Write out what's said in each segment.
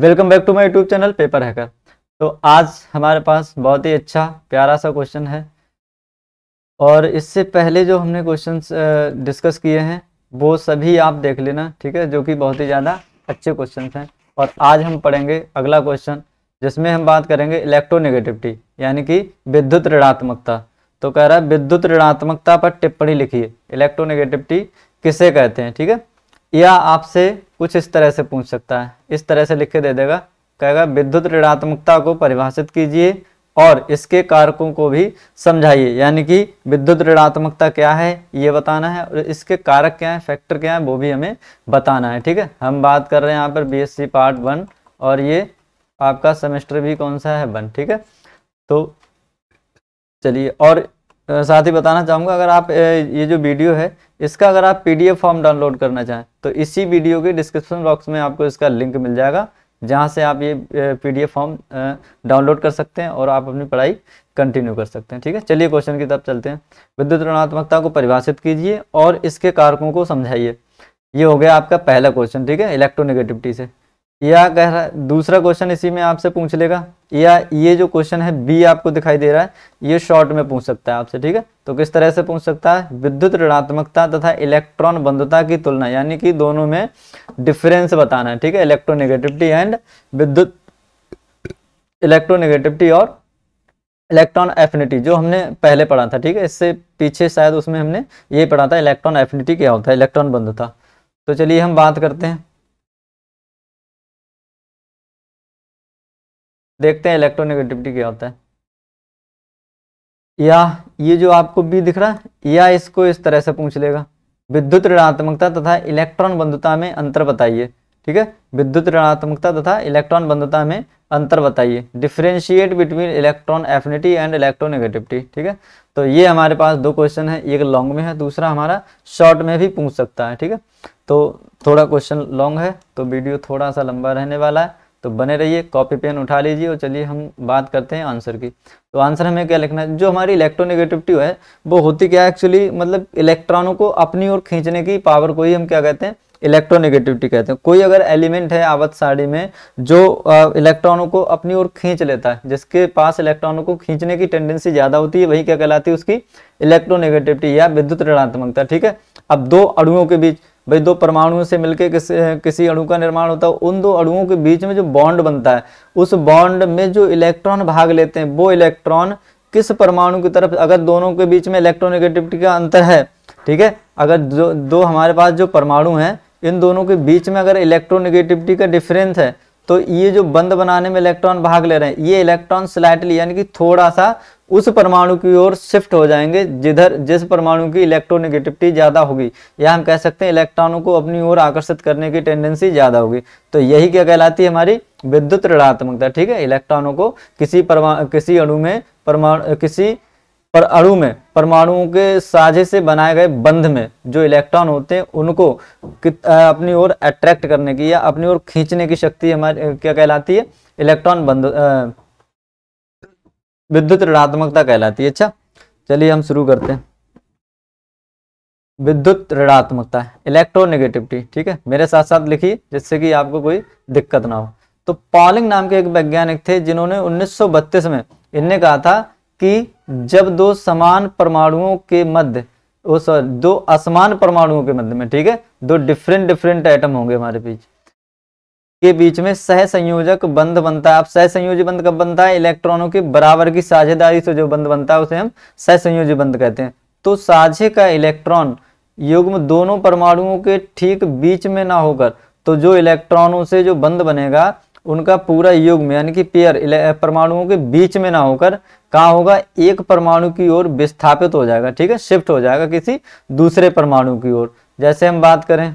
welcome back to my YouTube channel paper hacker तो आज हमारे पास बहुत ही अच्छा प्यारा सा क्वेश्चन है और इससे पहले जो हमने क्वेश्चंस डिस्कस किए हैं वो सभी आप देख लेना ठीक है जो कि बहुत ही ज़्यादा अच्छे क्वेश्चन हैं और आज हम पढ़ेंगे अगला क्वेश्चन जिसमें हम बात करेंगे इलेक्ट्रोनेगेटिविटी यानी कि विद्युत ऋणात्मकता तो कह रहा है विद्युत ऋणात्मकता पर टिप्पणी लिखिए इलेक्ट्रोनेगेटिविटी किसे कहते हैं ठीक है या आपसे कुछ इस तरह से पूछ सकता है इस तरह से लिख के दे देगा कहेगा विद्युत ऋणात्मकता को परिभाषित कीजिए और इसके कारकों को भी समझाइए यानी कि विद्युत ऋणात्मकता क्या है ये बताना है और इसके कारक क्या है फैक्टर क्या है वो भी हमें बताना है ठीक है हम बात कर रहे हैं यहाँ पर बीएससी पार्ट वन और ये आपका सेमेस्टर भी कौन सा है वन ठीक है तो चलिए और साथ ही बताना चाहूँगा अगर आप ये जो वीडियो है इसका अगर आप पीडीएफ फॉर्म डाउनलोड करना चाहें तो इसी वीडियो के डिस्क्रिप्शन बॉक्स में आपको इसका लिंक मिल जाएगा जहाँ से आप ये पीडीएफ फॉर्म डाउनलोड कर सकते हैं और आप अपनी पढ़ाई कंटिन्यू कर सकते हैं ठीक है चलिए क्वेश्चन की तरफ चलते हैं विद्युत ऋणात्मकता को परिभाषित कीजिए और इसके कारकों को समझाइए ये हो गया आपका पहला क्वेश्चन ठीक है इलेक्ट्रोनेगेटिविटी से या कह रहा है दूसरा क्वेश्चन इसी में आपसे पूछ लेगा या ये जो क्वेश्चन है बी आपको दिखाई दे रहा है ये शॉर्ट में पूछ सकता है आपसे ठीक है तो किस तरह से पूछ सकता है विद्युत ऋणात्मकता तथा इलेक्ट्रॉन बंधुता की तुलना यानी कि दोनों में डिफरेंस बताना है ठीक है इलेक्ट्रोनेगेटिविटी एंड विद्युत इलेक्ट्रोनेगेटिविटी और इलेक्ट्रॉन एफिनिटी जो हमने पहले पढ़ा था ठीक है इससे पीछे शायद उसमें हमने ये पढ़ा था इलेक्ट्रॉन एफिनिटी क्या होता है इलेक्ट्रॉन बंधुता तो चलिए हम बात करते हैं देखते हैं इलेक्ट्रोनेगेटिविटी क्या होता है या ये जो आपको बी दिख रहा है या इसको इस तरह से पूछ लेगा विद्युत ऋणात्मकता तथा इलेक्ट्रॉन बंधुता में अंतर बताइए ठीक है विद्युत ऋणात्मकता तथा इलेक्ट्रॉन बंधुता में अंतर बताइए differentiate between electron affinity and electronegativity ठीक है तो ये हमारे पास दो क्वेश्चन है एक लॉन्ग में है दूसरा हमारा शॉर्ट में भी पूछ सकता है ठीक है तो थोड़ा क्वेश्चन लॉन्ग है तो वीडियो थोड़ा सा लंबा रहने वाला है तो बने रहिए कॉपी पेन उठा लीजिए और चलिए हम बात करते हैं आंसर की तो आंसर हमें क्या लिखना है जो हमारी इलेक्ट्रोनेगेटिविटी है वो होती क्या है एक्चुअली मतलब इलेक्ट्रॉनों को अपनी ओर खींचने की पावर को ही हम क्या कहते हैं इलेक्ट्रोनेगेटिविटी कहते हैं कोई अगर एलिमेंट है आवत साड़ी में जो इलेक्ट्रॉनों को अपनी ओर खींच लेता है जिसके पास इलेक्ट्रॉनों को खींचने की टेंडेंसी ज़्यादा होती है वही क्या कहलाती है उसकी इलेक्ट्रोनेगेटिविटी या विद्युत ऋणात्मकता ठीक है अब दो अड़ुओं के बीच भाई दो परमाणुओं से मिलकर किसी किसी अणु का निर्माण होता है उन दो अणुओं के बीच में जो बॉन्ड बनता है उस बॉन्ड में जो इलेक्ट्रॉन भाग लेते हैं वो इलेक्ट्रॉन किस परमाणु की तरफ अगर दोनों के बीच में इलेक्ट्रोनिगेटिविटी का अंतर है ठीक है अगर जो दो हमारे पास जो परमाणु हैं इन दोनों के बीच में अगर इलेक्ट्रोनिगेटिविटी का डिफरेंस है तो ये जो बंद बनाने में इलेक्ट्रॉन भाग ले रहे हैं ये इलेक्ट्रॉन स्लाइटली यानी कि थोड़ा सा उस परमाणु की ओर शिफ्ट हो जाएंगे जिधर जिस परमाणु की इलेक्ट्रोनेगेटिविटी ज़्यादा होगी या हम कह सकते हैं इलेक्ट्रॉनों को अपनी ओर आकर्षित करने की टेंडेंसी ज़्यादा होगी तो यही क्या कहलाती है हमारी विद्युत ऋणात्मकता ठीक है इलेक्ट्रॉनों को किसी परमा किसी अणु में परमाणु किसी पर अणु में परमाणुओं के साझे से बनाए गए बंध में जो इलेक्ट्रॉन होते हैं उनको अपनी ओर अट्रैक्ट करने की या अपनी ओर खींचने की शक्ति हमारी क्या कहलाती है इलेक्ट्रॉन बंध विद्युत ऋणात्मकता कहलाती है अच्छा चलिए हम शुरू करते हैं विद्युत ऋणात्मकता इलेक्ट्रोनेगेटिविटी ठीक है मेरे साथ साथ लिखिए जिससे कि आपको कोई दिक्कत ना हो तो पॉलिंग नाम के एक वैज्ञानिक थे जिन्होंने 1932 में इनने कहा था कि जब दो समान परमाणुओं के मध्य सॉरी दो असमान परमाणुओं के मध्य में ठीक है दो डिफरेंट डिफरेंट आइटम होंगे हमारे बीच के बीच में सह संयोजक बंध बनता है आप सह संयोजी बंध कब बनता है इलेक्ट्रॉनों की बराबर की साझेदारी से जो बंध बनता है उसे हम सह संयोजी बंध कहते हैं तो साझे का इलेक्ट्रॉन युग्म दोनों परमाणुओं के ठीक बीच में ना होकर तो जो इलेक्ट्रॉनों से जो बंध बनेगा उनका पूरा में यानी कि पेयर परमाणुओं के बीच में ना होकर कहा होगा एक परमाणु की ओर विस्थापित हो जाएगा ठीक है शिफ्ट हो जाएगा किसी दूसरे परमाणु की ओर जैसे हम बात करें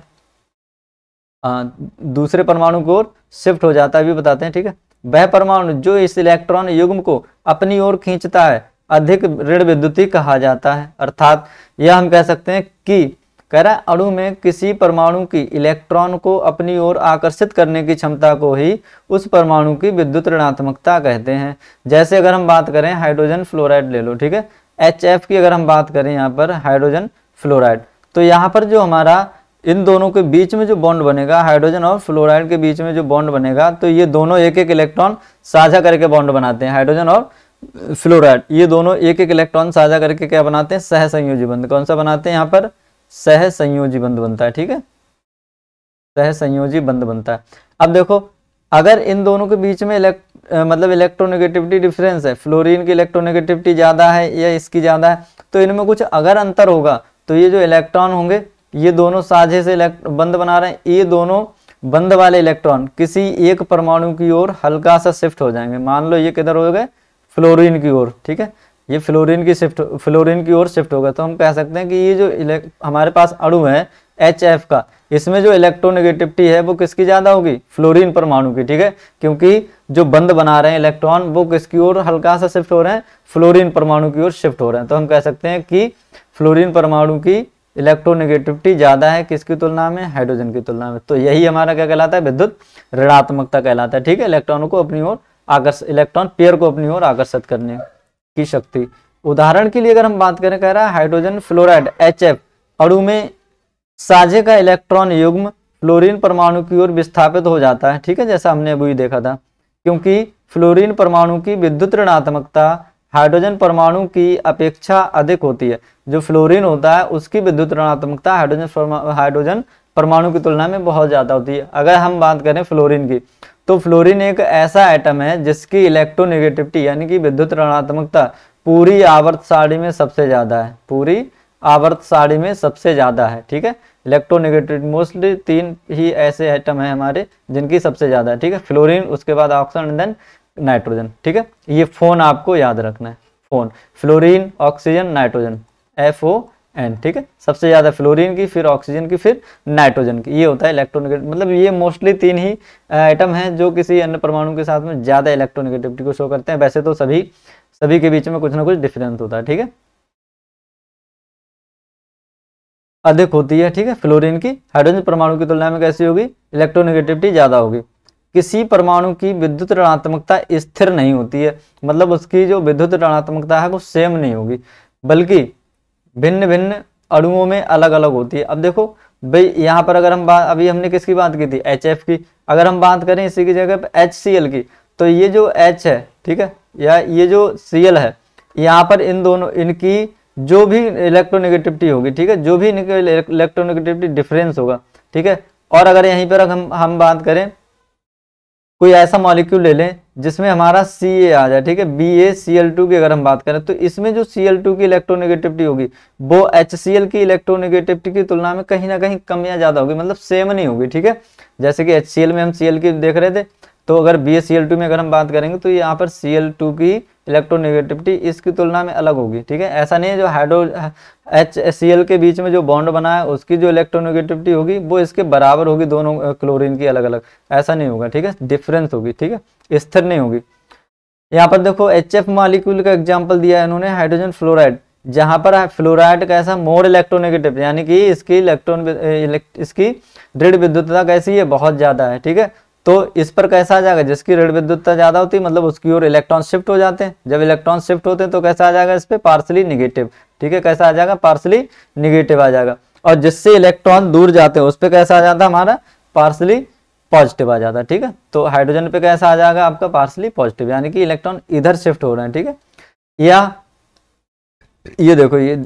आ, दूसरे परमाणु की ओर शिफ्ट हो जाता है भी बताते हैं ठीक है वह परमाणु जो इस इलेक्ट्रॉन युग्म को अपनी ओर खींचता है अधिक ऋण विद्युती कहा जाता है अर्थात यह हम कह सकते हैं कि कह रहा है अणु में किसी परमाणु की इलेक्ट्रॉन को अपनी ओर आकर्षित करने की क्षमता को ही उस परमाणु की विद्युत ऋणात्मकता कहते हैं जैसे अगर हम बात करें हाइड्रोजन फ्लोराइड ले लो ठीक है एच एफ की अगर हम बात करें यहाँ पर हाइड्रोजन फ्लोराइड तो यहाँ पर जो हमारा इन दोनों के बीच में जो बॉन्ड बनेगा हाइड्रोजन और फ्लोराइड के बीच में जो बॉन्ड बनेगा तो ये दोनों एक एक इलेक्ट्रॉन साझा करके बॉन्ड बनाते हैं हाइड्रोजन और फ्लोराइड ये दोनों एक एक इलेक्ट्रॉन साझा करके क्या बनाते हैं सहसंयोजी बंध कौन सा बनाते हैं यहाँ पर सह संयोजी बंध बनता है ठीक है सह संयोजी बंध बनता है अब देखो अगर इन दोनों के बीच में इलेक्ट मतलब इलेक्ट्रोनेगेटिविटी डिफरेंस है फ्लोरीन की इलेक्ट्रोनेगेटिविटी ज़्यादा है या इसकी ज़्यादा है तो इनमें कुछ अगर अंतर होगा तो ये जो इलेक्ट्रॉन होंगे ये दोनों साझे से बंद बना रहे हैं ये दोनों बंद वाले इलेक्ट्रॉन किसी एक परमाणु की ओर हल्का सा शिफ्ट हो जाएंगे मान लो ये किधर हो गए फ्लोरीन की ओर ठीक है ये फ्लोरीन की शिफ्ट फ्लोरीन की ओर शिफ्ट होगा तो हम कह सकते हैं कि ये जो हमारे पास अड़ु है एच एफ का इसमें जो इलेक्ट्रोनेगेटिविटी है वो किसकी ज़्यादा होगी फ्लोरीन परमाणु की ठीक है क्योंकि जो बंद बना रहे हैं इलेक्ट्रॉन वो किसकी ओर हल्का सा शिफ्ट हो रहे हैं फ्लोरीन परमाणु की ओर शिफ्ट हो रहे हैं तो हम कह सकते हैं कि फ्लोरीन परमाणु की इलेक्ट्रोनेगेटिविटी ज़्यादा है किसकी तुलना में हाइड्रोजन की तुलना में तो यही हमारा क्या कहलाता है विद्युत ऋणात्मकता कहलाता है ठीक है इलेक्ट्रॉनों को अपनी ओर आकर्ष इलेक्ट्रॉन पेयर को अपनी ओर आकर्षित करने की शक्ति उदाहरण के लिए अगर हम बात करें कह रहा है हाइड्रोजन फ्लोराइड एच एफ अड़ु में साझे का इलेक्ट्रॉन युग्म फ्लोरीन परमाणु की ओर विस्थापित हो जाता है ठीक है जैसा हमने अभी देखा था क्योंकि फ्लोरीन परमाणु की विद्युत ऋणात्मकता हाइड्रोजन परमाणु की अपेक्षा अधिक होती है जो फ्लोरीन होता है उसकी विद्युत ऋणात्मकता हाइड्रोजन हाइड्रोजन परमाणु की तुलना में बहुत ज़्यादा होती है अगर हम बात करें फ्लोरीन की तो फ्लोरीन एक ऐसा आइटम है जिसकी इलेक्ट्रोनेगेटिविटी यानी कि विद्युत ऋणात्मकता पूरी आवर्त साड़ी में सबसे ज़्यादा है पूरी आवर्त साड़ी में सबसे ज़्यादा है ठीक है इलेक्ट्रोनेगेटिविटी मोस्टली तीन ही ऐसे आइटम हैं हमारे जिनकी सबसे ज़्यादा है ठीक है फ्लोरिन उसके बाद ऑक्सीजन देन नाइट्रोजन ठीक है ये फोन आपको याद रखना है phone fluorine oxygen nitrogen F O N ठीक है सबसे ज़्यादा फ्लोरीन की फिर ऑक्सीजन की फिर नाइट्रोजन की ये होता है इलेक्ट्रोनिगेटिव मतलब ये मोस्टली तीन ही आइटम हैं जो किसी अन्य परमाणु के साथ में ज़्यादा इलेक्ट्रोनिगेटिविटी को शो करते हैं वैसे तो सभी सभी के बीच में कुछ ना कुछ डिफरेंस होता है ठीक है अधिक होती है ठीक है फ्लोरीन की हाइड्रोजन परमाणु की तुलना में कैसी होगी इलेक्ट्रोनिगेटिविटी ज़्यादा होगी किसी परमाणु की विद्युत ऋणात्मकता स्थिर नहीं होती है मतलब उसकी जो विद्युत ऋणात्मकता है वो सेम नहीं होगी बल्कि भिन्न भिन्न अणुओं में अलग अलग होती है अब देखो भाई यहाँ पर अगर हम बात अभी हमने किसकी बात की थी एच एफ की अगर हम बात करें इसी की जगह पर एच सी एल की तो ये जो एच है ठीक है या ये जो सी एल है यहाँ पर इन दोनों इनकी जो भी इलेक्ट्रोनेगेटिविटी होगी ठीक है जो भी इनके इलेक्ट्रोनेगेटिविटी डिफरेंस होगा ठीक है और अगर यहीं पर हम हम बात करें कोई ऐसा मॉलिक्यूल ले लें जिसमें हमारा सी ए आ जाए ठीक है B A C L two की अगर हम बात करें तो इसमें जो सी एल टू की इलेक्ट्रोनेगेटिविटी होगी वो एच सी एल की इलेक्ट्रोनेगेटिविटी की तुलना में कहीं ना कहीं कम या ज़्यादा होगी मतलब सेम नहीं होगी ठीक है जैसे कि एच सी एल में हम सी एल की देख रहे थे तो अगर बी में अगर हम बात करेंगे तो यहाँ पर सी की इलेक्ट्रोनेगेटिविटी इसकी तुलना में अलग होगी ठीक है ऐसा नहीं है जो हाइड्रो एच सी एल के बीच में जो बॉन्ड बना है उसकी जो इलेक्ट्रोनेगेटिविटी होगी वो इसके बराबर होगी दोनों क्लोरीन की अलग अलग ऐसा नहीं होगा ठीक है डिफरेंस होगी ठीक है स्थिर नहीं होगी यहाँ पर देखो एच एफ मालिक्यूल का एग्जाम्पल दिया है इन्होंने हाइड्रोजन फ्लोराइड जहाँ पर फ्लोराइड कैसा मोर इलेक्ट्रोनेगेटिव यानी कि इसकी इलेक्ट्रॉन इसकी दृढ़ विद्युतता कैसी है बहुत ज़्यादा है ठीक है तो इस पर कैसा आ जाएगा जिसकी ऋण विद्युतता ज़्यादा होती है मतलब उसकी ओर इलेक्ट्रॉन शिफ्ट हो जाते हैं जब इलेक्ट्रॉन शिफ्ट होते हैं तो कैसा आ जाएगा इस पर पार्सली निगेटिव ठीक है कैसा आ जाएगा पार्सली निगेटिव आ जाएगा और जिससे इलेक्ट्रॉन दूर जाते हैं उस पर कैसा आ जाता है हमारा पार्सली पॉजिटिव आ जाता है ठीक है तो हाइड्रोजन पे कैसा आ जाएगा आपका पार्सली पॉजिटिव यानी कि इलेक्ट्रॉन इधर शिफ्ट हो रहे हैं ठीक है या ये देखो ये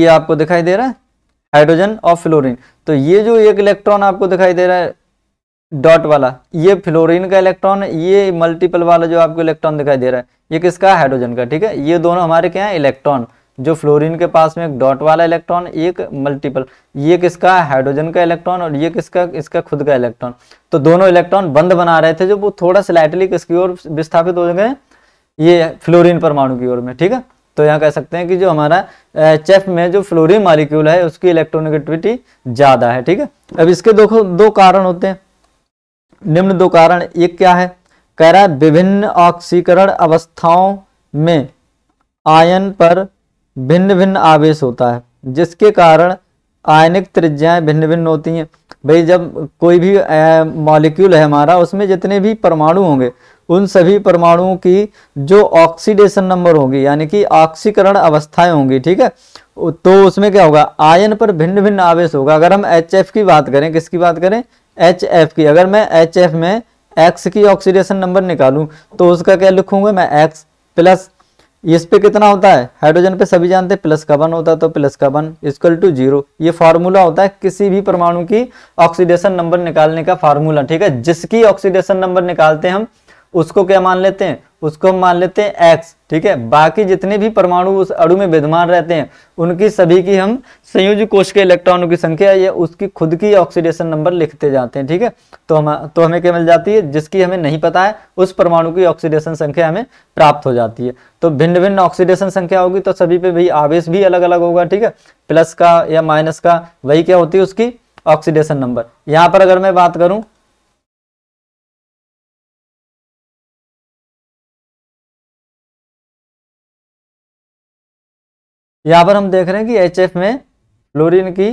ये आपको दिखाई दे रहा है हाइड्रोजन और फ्लोरीन तो ये जो एक इलेक्ट्रॉन आपको दिखाई दे रहा है डॉट वाला ये फ्लोरीन का इलेक्ट्रॉन ये मल्टीपल वाला जो आपको इलेक्ट्रॉन दिखाई दे रहा है ये किसका हाइड्रोजन का ठीक है ये दोनों हमारे क्या है इलेक्ट्रॉन जो फ्लोरीन के पास में एक डॉट वाला इलेक्ट्रॉन एक मल्टीपल ये किसका हाइड्रोजन का इलेक्ट्रॉन और ये किसका इसका खुद का इलेक्ट्रॉन तो दोनों इलेक्ट्रॉन बंद बना रहे थे जो वो थोड़ा स्लाइटली किसकी ओर विस्थापित हो गए ये फ्लोरीन परमाणु की ओर में ठीक है तो यहाँ कह सकते हैं कि जो हमारा चेफ में जो फ्लोरीन मालिक्यूल है उसकी इलेक्ट्रोनेगेटिविटी ज्यादा है ठीक है अब इसके दो दो कारण होते हैं निम्न दो कारण एक क्या है कह रहा है विभिन्न ऑक्सीकरण अवस्थाओं में आयन पर भिन्न भिन्न आवेश होता है जिसके कारण आयनिक त्रिज्याएं भिन्न भिन्न होती हैं भाई जब कोई भी मॉलिक्यूल है हमारा उसमें जितने भी परमाणु होंगे उन सभी परमाणुओं की जो ऑक्सीडेशन नंबर होगी यानी कि ऑक्सीकरण अवस्थाएं होंगी ठीक है तो उसमें क्या होगा आयन पर भिन्न भिन्न आवेश होगा अगर हम एच की बात करें किसकी बात करें एच एफ की अगर मैं एच एफ में एक्स की ऑक्सीडेशन नंबर निकालूं तो उसका क्या लिखूंगा मैं एक्स प्लस इस पे कितना होता है हाइड्रोजन पे सभी जानते हैं प्लस का वन होता है तो प्लस का वन इजकल टू जीरो ये फार्मूला होता है किसी भी परमाणु की ऑक्सीडेशन नंबर निकालने का फार्मूला ठीक है जिसकी ऑक्सीडेशन नंबर निकालते हैं हम उसको क्या मान लेते हैं उसको हम मान लेते हैं एक्स ठीक है बाकी जितने भी परमाणु उस अड़ु में विद्यमान रहते हैं उनकी सभी की हम संयुज कोश के इलेक्ट्रॉनों की संख्या या उसकी खुद की ऑक्सीडेशन नंबर लिखते जाते हैं ठीक है तो हम तो हमें क्या मिल जाती है जिसकी हमें नहीं पता है उस परमाणु की ऑक्सीडेशन संख्या हमें प्राप्त हो जाती है तो भिन्न भिन्न ऑक्सीडेशन संख्या होगी तो सभी पे भी आवेश भी अलग अलग होगा ठीक है प्लस का या माइनस का वही क्या होती है उसकी ऑक्सीडेशन नंबर यहाँ पर अगर मैं बात करूँ यहाँ पर हम देख रहे हैं कि एच में फ्लोरिन की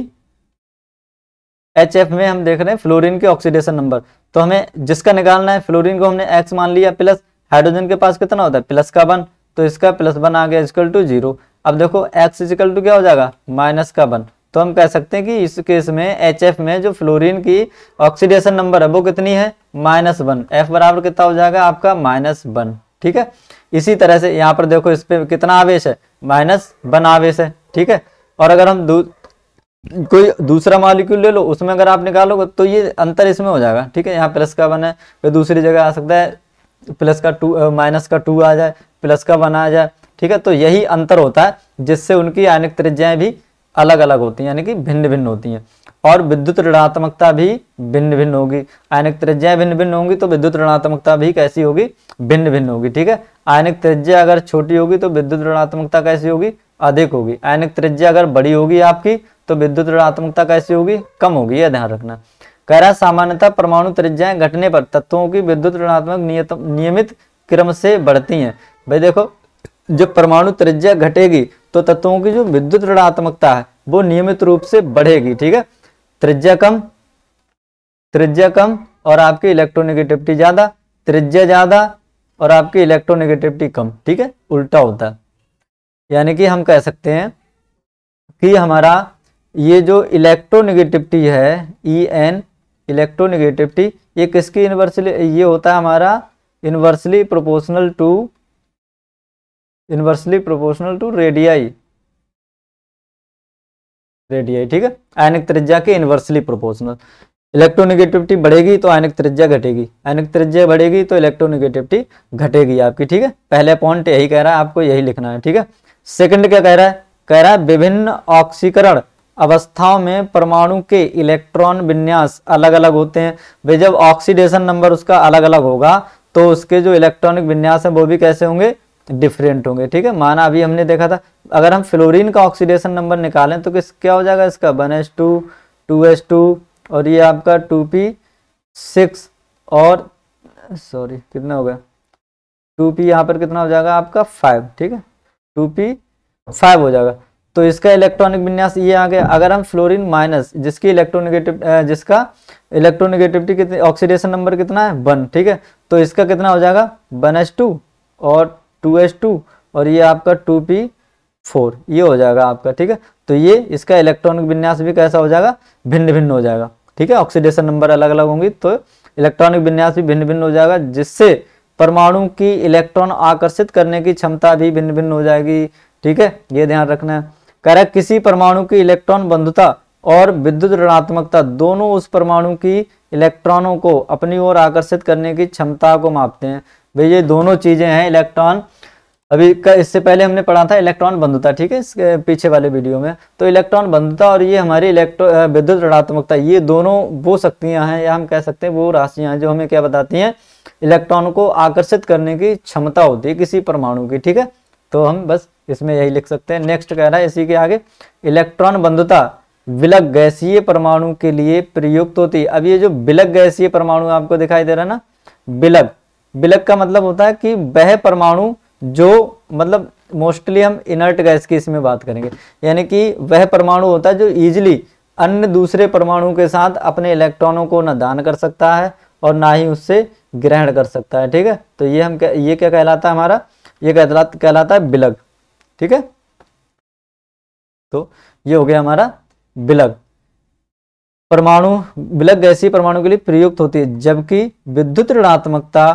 एच में हम देख रहे हैं फ्लोरिन के ऑक्सीडेशन नंबर तो हमें जिसका निकालना है फ्लोरिन को हमने एक्स मान लिया प्लस हाइड्रोजन के पास कितना होता है प्लस का वन तो इसका प्लस वन आ गया इजकल टू जीरो अब देखो एक्स इजकल टू क्या हो जाएगा माइनस का वन तो हम कह सकते हैं कि इस केस में एच एफ में जो फ्लोरीन की ऑक्सीडेशन नंबर है वो कितनी है माइनस वन एफ बराबर कितना हो जाएगा आपका माइनस वन ठीक है इसी तरह से यहाँ पर देखो इस पर कितना आवेश है माइनस बनावे है ठीक है और अगर हम दू, कोई दूसरा मॉलिक्यूल ले लो उसमें अगर आप निकालोगे तो ये अंतर इसमें हो जाएगा ठीक है यहाँ प्लस का वन है फिर दूसरी जगह आ सकता है प्लस का टू माइनस का टू आ जाए प्लस का वन आ जाए ठीक है तो यही अंतर होता है जिससे उनकी आयनिक त्रिज्याएं भी अलग अलग होती हैं यानी कि भिन्न भिन्न होती हैं और विद्युत ऋणात्मकता भी भिन्न भिन्न होगी आयनिक त्रिज्या भिन्न भिन्न होंगी तो विद्युत ऋणात्मकता भी कैसी होगी भिन्न भिन्न होगी ठीक है आयनिक त्रिज्या अगर छोटी होगी तो विद्युत ऋणात्मकता कैसी होगी अधिक होगी आयनिक त्रिज्या अगर बड़ी होगी आपकी तो विद्युत ऋणात्मकता कैसी होगी कम होगी यह ध्यान रखना कह रहा है सामान्यतः परमाणु त्रिज्याएं घटने पर तत्वों की विद्युत ऋणात्मक नियमित क्रम से बढ़ती है भाई देखो जब परमाणु त्रिज्या घटेगी तो तत्वों की जो विद्युत ऋणात्मकता है वो नियमित रूप से बढ़ेगी ठीक है त्रिज्या कम त्रिज्या कम और आपकी इलेक्ट्रोनेगेटिविटी ज्यादा त्रिज्या ज्यादा और आपकी इलेक्ट्रोनेगेटिविटी कम ठीक है उल्टा होता है यानी कि हम कह सकते हैं कि हमारा ये जो इलेक्ट्रोनेगेटिविटी है ई एन इलेक्ट्रोनेगेटिविटी ये किसकी इन्वर्सली ये होता है हमारा inversely proportional to inversely proportional to radii radii ठीक है आयनिक त्रिज्या के इन्वर्सली प्रोपोर्शनल इलेक्ट्रोनिगेटिविटी बढ़ेगी तो आयनिक त्रिज्या घटेगी आयनिक त्रिज्या बढ़ेगी तो इलेक्ट्रोनिगेटिविटी घटेगी आपकी ठीक है पहले पॉइंट यही कह रहा है आपको यही लिखना है ठीक है सेकंड क्या कह रहा है कह रहा है विभिन्न ऑक्सीकरण अवस्थाओं में परमाणु के इलेक्ट्रॉन विन्यास अलग अलग होते हैं वे जब ऑक्सीडेशन नंबर उसका अलग अलग होगा तो उसके जो इलेक्ट्रॉनिक विन्यास है वो भी कैसे होंगे डिफरेंट होंगे ठीक है माना अभी हमने देखा था अगर हम फ्लोरीन का ऑक्सीडेशन नंबर निकालें तो किस क्या हो जाएगा इसका one S two two S two और ये आपका टू पी सिक्स और सॉरी कितना हो गया टू पी यहाँ पर कितना हो जाएगा आपका फाइव ठीक है टू पी फाइव हो जाएगा तो इसका इलेक्ट्रॉनिक विन्यास ये आ गया अगर हम फ्लोरीन माइनस जिसकी इलेक्ट्रोनिगेटिव जिसका इलेक्ट्रोनिगेटिविटी कितनी ऑक्सीडेशन नंबर कितना है वन ठीक है तो इसका कितना हो जाएगा वन एस टू और टू एस टू और ये आपका टू पी फोर ये हो जाएगा आपका ठीक है तो ये इसका इलेक्ट्रॉनिक विन्यास भी कैसा हो जाएगा भिन्न भिन्न हो जाएगा ठीक है ऑक्सीडेशन नंबर अलग अलग होंगी तो इलेक्ट्रॉनिक विन्यास भी भिन्न भिन्न हो जाएगा जिससे परमाणु की इलेक्ट्रॉन आकर्षित करने की क्षमता भी भिन्न भिन्न हो जाएगी ठीक है ये ध्यान रखना है कह रहा किसी परमाणु की इलेक्ट्रॉन बंधुता और विद्युत ऋणात्मकता दोनों उस परमाणु की इलेक्ट्रॉनों को अपनी ओर आकर्षित करने की क्षमता को मापते हैं भाई ये दोनों चीज़ें हैं इलेक्ट्रॉन अभी इससे पहले हमने पढ़ा था इलेक्ट्रॉन बंधुता ठीक है इसके पीछे वाले वीडियो में तो इलेक्ट्रॉन बंधुता और ये हमारी इलेक्ट्रो विद्युत ऋणात्मकता ये दोनों वो शक्तियां हैं या हम कह सकते हैं वो राशियां हैं जो हमें क्या बताती हैं इलेक्ट्रॉन को आकर्षित करने की क्षमता होती है किसी परमाणु की ठीक है तो हम बस इसमें यही लिख सकते हैं नेक्स्ट कह रहा है इसी के आगे इलेक्ट्रॉन बंधुता विलक गैसीय परमाणु के लिए प्रयुक्त होती है अब ये जो विलक गैसीय परमाणु आपको दिखाई दे रहा है ना विलक बिलक का मतलब होता है कि वह परमाणु जो मतलब मोस्टली हम इनर्ट गैस की इसमें बात करेंगे यानी कि वह परमाणु होता है जो ईजिली अन्य दूसरे परमाणु के साथ अपने इलेक्ट्रॉनों को न दान कर सकता है और ना ही उससे ग्रहण कर सकता है ठीक है तो ये हम क्या ये क्या कहलाता है हमारा ये कहलाता है बिलग ठीक है तो ये हो गया हमारा बिलग परमाणु बिलग गैसी परमाणु के लिए प्रयुक्त होती है जबकि विद्युत ऋणात्मकता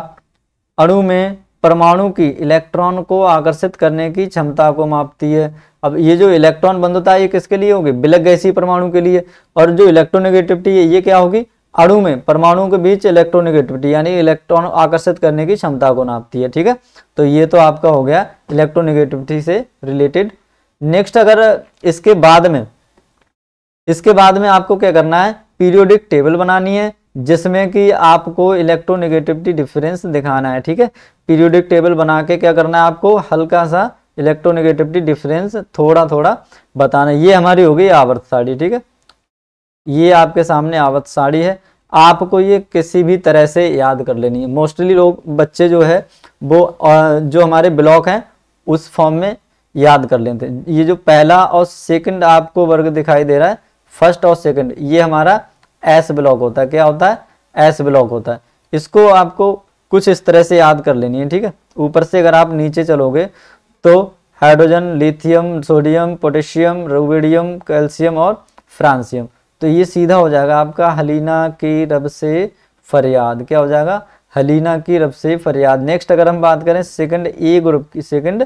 अणु में परमाणु की इलेक्ट्रॉन को आकर्षित करने की क्षमता को मापती है अब ये जो इलेक्ट्रॉन बंधुता है ये किसके लिए होगी बिलक गैसी परमाणु के लिए और जो इलेक्ट्रोनेगेटिविटी है ये क्या होगी अणु में परमाणु के बीच इलेक्ट्रोनेगेटिविटी यानी इलेक्ट्रॉन आकर्षित करने की क्षमता को नापती है ठीक है तो ये तो आपका हो गया इलेक्ट्रोनेगेटिविटी से रिलेटेड नेक्स्ट अगर इसके बाद में इसके बाद में आपको क्या करना है पीरियोडिक टेबल बनानी है जिसमें कि आपको इलेक्ट्रोनेगेटिविटी डिफरेंस दिखाना है ठीक है पीरियोडिक टेबल बना के क्या करना है आपको हल्का सा इलेक्ट्रोनेगेटिविटी डिफरेंस थोड़ा थोड़ा बताना ये हमारी हो गई आवर्त साड़ी ठीक है ये आपके सामने आवर्त साड़ी है आपको ये किसी भी तरह से याद कर लेनी है मोस्टली लोग बच्चे जो है वो जो हमारे ब्लॉक हैं उस फॉर्म में याद कर लेते हैं ये जो पहला और सेकंड आपको वर्ग दिखाई दे रहा है फर्स्ट और सेकंड ये हमारा एस ब्लॉक होता है क्या होता है एस ब्लॉक होता है इसको आपको कुछ इस तरह से याद कर लेनी है ठीक है ऊपर से अगर आप नीचे चलोगे तो hydrogen lithium sodium potassium rubidium calcium और फ्रांसियम तो ये सीधा हो जाएगा आपका हलीना की रब से फरियाद क्या हो जाएगा हलीना की रब से फरियाद नेक्स्ट अगर हम बात करें सेकंड ए ग्रुप की सेकंड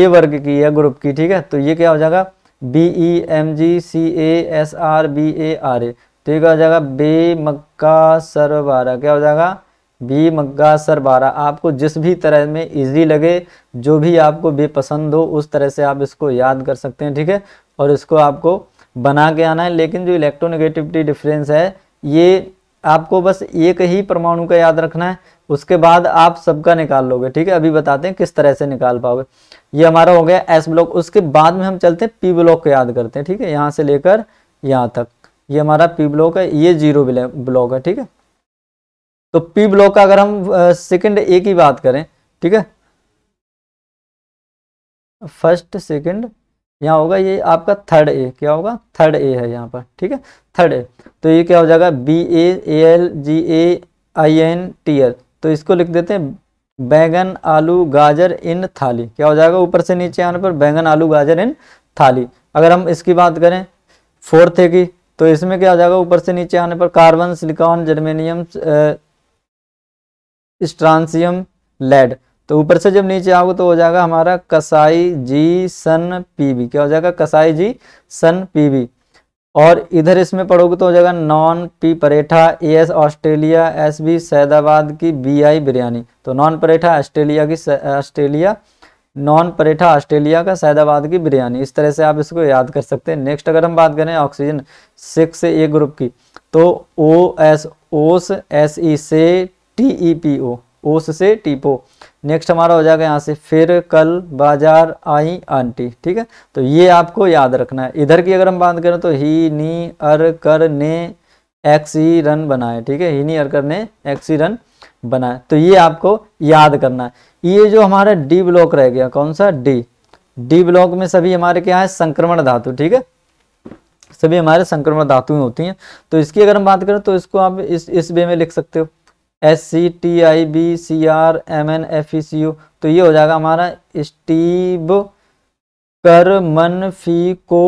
ए वर्ग की या ग्रुप की ठीक है तो ये क्या हो जाएगा B E M G C A S R B A R A तो ये क्या हो जाएगा बे मक्का सर बारह क्या हो जाएगा बी मक्का सर बारह आपको जिस भी तरह में इजी लगे जो भी आपको बेपसंद हो उस तरह से आप इसको याद कर सकते हैं ठीक है और इसको आपको बना के आना है लेकिन जो इलेक्ट्रोनिगेटिविटी डिफरेंस है ये आपको बस एक ही परमाणु का याद रखना है उसके बाद आप सबका निकाल लोगे ठीक है अभी बताते हैं किस तरह से निकाल पाओगे ये हमारा हो गया एस ब्लॉक उसके बाद में हम चलते हैं पी ब्लॉक को याद करते हैं ठीक है यहाँ से लेकर यहाँ तक ये हमारा पी ब्लॉक है ये जीरो ब्लॉक है ठीक है तो पी ब्लॉक का अगर हम सेकंड ए की बात करें ठीक है फर्स्ट सेकंड यहाँ होगा ये आपका थर्ड ए क्या होगा थर्ड ए है यहाँ पर ठीक है थर्ड ए तो ये क्या हो जाएगा B A A L G A I N T L तो इसको लिख देते हैं बैंगन आलू गाजर इन थाली क्या हो जाएगा ऊपर से नीचे आने पर बैंगन आलू गाजर इन थाली अगर हम इसकी बात करें फोर्थ ए की तो इसमें क्या आ जाएगा ऊपर से नीचे आने पर carbon silicon germanium strontium lead तो ऊपर से जब नीचे आओगे तो हो जाएगा हमारा कसाई जी सन पीबी क्या हो जाएगा कसाई जी सन पीबी और इधर इसमें पढ़ोगे तो हो जाएगा naan P paratha A S Australia S B Saidabad की बी आई बिरयानी तो नॉन परेठा ऑस्ट्रेलिया की ऑस्ट्रेलिया नॉन परेठा ऑस्ट्रेलिया का सैदाबाद की बिरयानी इस तरह से आप इसको याद कर सकते हैं नेक्स्ट अगर हम बात करें ऑक्सीजन सिक्स ए ग्रुप की तो ओ एस ओस एस ई से टी ई पी ओ ओस से टीपो नेक्स्ट हमारा हो जाएगा यहाँ से फिर कल बाजार आई आंटी ठीक है तो ये आपको याद रखना है इधर की अगर हम बात करें तो ही नी अर कर ने एक्सी रन बनाए ठीक है ही नी अर कर ने एक्सी रन बना तो ये आपको याद करना है ये जो हमारा डी ब्लॉक रह गया कौन सा डी डी ब्लॉक में सभी हमारे क्या है संक्रमण धातु ठीक है सभी हमारे संक्रमण धातुएं होती हैं तो इसकी अगर हम बात करें तो इसको आप इस इस वे में लिख सकते हो S C T I B C R M N F E C U तो ये हो जाएगा हमारा स्टीब कर मन फी को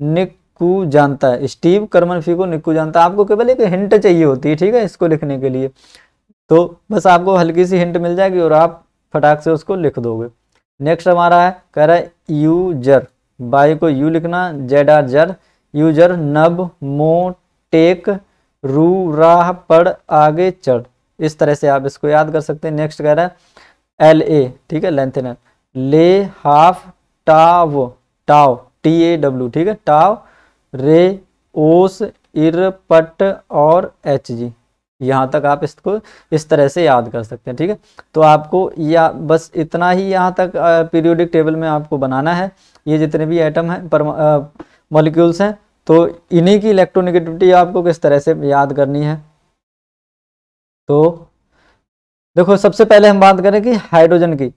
निक्कू जानता है स्टीव करमन फी को निकु जानता है आपको केवल एक हिंट चाहिए होती है ठीक है इसको लिखने के लिए तो बस आपको हल्की सी हिंट मिल जाएगी और आप फटाक से उसको लिख दोगे नेक्स्ट हमारा है कह रहा है यूजर बाई को यू लिखना जेड आर जर यूजर नब मो टेक रू राह पढ़ आगे चढ़ इस तरह से आप इसको याद कर सकते हैं नेक्स्ट कह रहा है एल ए ठीक है लेंथेनर ले हाफ टाव टाव टी ए डब्ल्यू ठीक है टाव रे ओस इर पट और एच जी यहाँ तक आप इसको इस तरह से याद कर सकते हैं ठीक है तो आपको या बस इतना ही यहाँ तक पीरियोडिक टेबल में आपको बनाना है ये जितने भी आइटम हैं पर मॉलिक्यूल्स हैं तो इन्हीं की इलेक्ट्रोनिगेटिविटी आपको किस तरह से याद करनी है तो देखो सबसे पहले हम बात करें कि हाइड्रोजन की